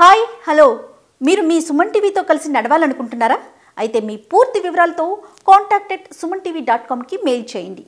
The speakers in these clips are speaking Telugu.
హాయ్ హలో మీరు మీ సుమన్ టీవీతో కలిసి నడవాలనుకుంటున్నారా అయితే మీ పూర్తి వివరాలతో కాంటాక్ట్ సుమన్ టీవీ డాట్ కామ్కి మెయిల్ చేయండి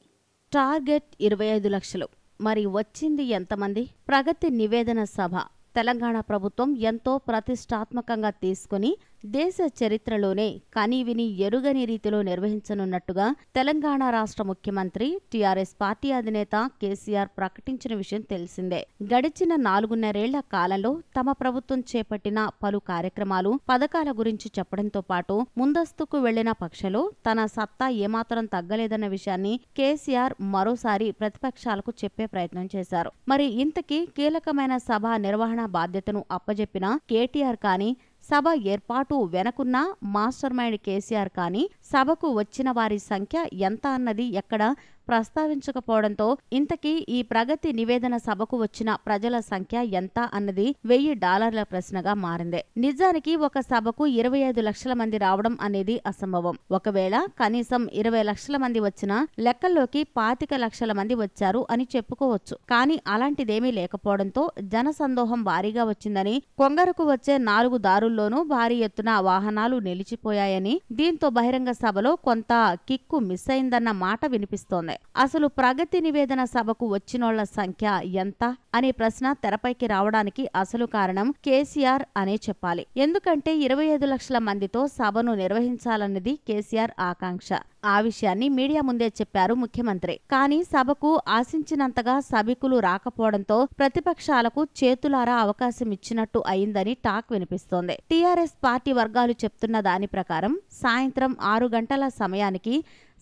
టార్గెట్ ఇరవై ఐదు లక్షలు మరి వచ్చింది ఎంతమంది ప్రగతి నివేదన సభ తెలంగాణ ప్రభుత్వం ఎంతో ప్రతిష్టాత్మకంగా తీసుకుని దేశ చరిత్రలోనే కనీవిని ఎరుగని రీతిలో నిర్వహించనున్నట్టుగా తెలంగాణ రాష్ట్ర ముఖ్యమంత్రి టీఆర్ఎస్ పార్టీ అధినేత కేసీఆర్ ప్రకటించిన విషయం తెలిసిందే గడిచిన నాలుగున్నరేళ్ల కాలంలో తమ ప్రభుత్వం చేపట్టిన పలు కార్యక్రమాలు పథకాల గురించి చెప్పడంతో పాటు ముందస్తుకు వెళ్లిన పక్షంలో తన సత్తా ఏమాత్రం తగ్గలేదన్న విషయాన్ని కేసీఆర్ మరోసారి ప్రతిపక్షాలకు చెప్పే ప్రయత్నం చేశారు మరి ఇంతకీ కీలకమైన సభ నిర్వహణ బాధ్యతను అప్పజెప్పిన కేటీఆర్ కానీ సభ ఏర్పాటు వెనకున్న మాస్టర్ మైండ్ కేసీఆర్ కానీ సభకు వచ్చిన వారి సంఖ్య ఎంత అన్నది ఎక్కడ ప్రస్తావించకపోవడంతో ఇంతకీ ఈ ప్రగతి నివేదన సభకు వచ్చిన ప్రజల సంఖ్య ఎంత అన్నది వెయ్యి డాలర్ల ప్రశ్నగా మారింది నిజానికి ఒక సభకు ఇరవై ఐదు లక్షల మంది రావడం అనేది అసంభవం ఒకవేళ కనీసం ఇరవై లక్షల మంది వచ్చినా లెక్కల్లోకి పాతిక లక్షల మంది వచ్చారు అని చెప్పుకోవచ్చు కానీ అలాంటిదేమీ లేకపోవడంతో జనసందోహం భారీగా వచ్చిందని కొంగరకు వచ్చే నాలుగు దారుల్లోనూ భారీ ఎత్తున వాహనాలు నిలిచిపోయాయని దీంతో బహిరంగ సభలో కొంత కిక్కు మిస్ అయిందన్న మాట వినిపిస్తోంది అసలు ప్రగతి నివేదన సభకు వచ్చినోళ్ల సంఖ్య ఎంత అనే ప్రశ్న తెరపైకి రావడానికి అసలు కారణం కేసీఆర్ అనే చెప్పాలి ఎందుకంటే ఇరవై ఐదు లక్షల మందితో సభను నిర్వహించాలన్నది కేసీఆర్ ఆకాంక్ష ఆ విషయాన్ని మీడియా ముందే చెప్పారు ముఖ్యమంత్రి కానీ సభకు ఆశించినంతగా సభికులు రాకపోవడంతో ప్రతిపక్షాలకు చేతులారా అవకాశం ఇచ్చినట్టు అయిందని టాక్ వినిపిస్తోంది టీఆర్ఎస్ పార్టీ వర్గాలు చెప్తున్న దాని ప్రకారం సాయంత్రం ఆరు గంటల సమయానికి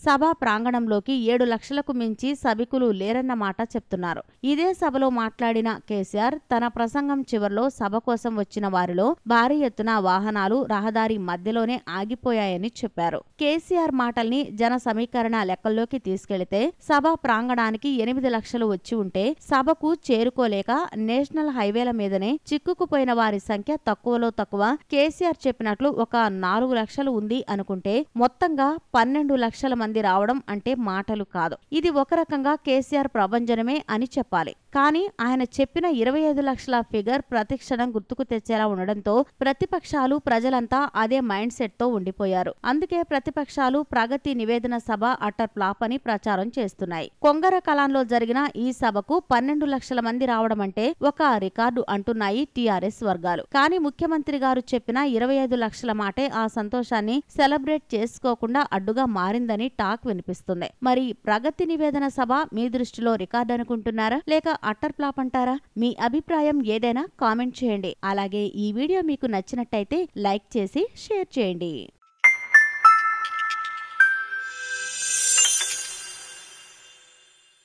సభా ప్రాంగణంలోకి ఏడు లక్షలకు మించి సభికులు లేరన్న మాట చెప్తున్నారు ఇదే సభలో మాట్లాడిన కేసీఆర్ తన ప్రసంగం చివరిలో సభ కోసం వచ్చిన వారిలో భారీ ఎత్తున వాహనాలు రహదారి మధ్యలోనే ఆగిపోయాయని చెప్పారు కేసీఆర్ మాటల్ని జన సమీకరణ లెక్కల్లోకి తీసుకెళ్తే సభ ప్రాంగణానికి ఎనిమిది లక్షలు వచ్చి ఉంటే సభకు చేరుకోలేక నేషనల్ హైవేల మీదనే చిక్కుకుపోయిన వారి సంఖ్య తక్కువలో తక్కువ కేసీఆర్ చెప్పినట్లు ఒక నాలుగు లక్షలు ఉంది అనుకుంటే మొత్తంగా పన్నెండు లక్షల మంది రావడం అంటే మాటలు కాదు ఇది ఒక రకంగా కేసీఆర్ ప్రభంజనమే అని చెప్పాలి కానీ ఆయన చెప్పిన ఇరవై ఐదు లక్షల ఫిగర్ ప్రతిక్షణం గుర్తుకు తెచ్చేలా ఉండడంతో ప్రతిపక్షాలు ప్రజలంతా అదే మైండ్ సెట్ తో ఉండిపోయారు అందుకే ప్రతిపక్షాలు ప్రగతి నివేదన సభ అట్టర్ ఫ్లాప్ అని ప్రచారం చేస్తున్నాయి కొంగర కలాన్లో జరిగిన ఈ సభకు పన్నెండు లక్షల మంది రావడం అంటే ఒక రికార్డు అంటున్నాయి టీఆర్ఎస్ వర్గాలు కానీ ముఖ్యమంత్రి గారు చెప్పిన ఇరవై ఐదు లక్షల మాటే ఆ సంతోషాన్ని సెలబ్రేట్ చేసుకోకుండా అడ్డుగా మారిందని టాక్ వినిపిస్తుంది మరి ప్రగతి నివేదన సభ మీ దృష్టిలో రికార్డు అనుకుంటున్నారా లేక అట్టర్ ఫ్లాప్ అంటారా మీ అభిప్రాయం ఏదైనా కామెంట్ చేయండి అలాగే ఈ వీడియో మీకు నచ్చినట్టయితే లైక్ చేసి షేర్ చేయండి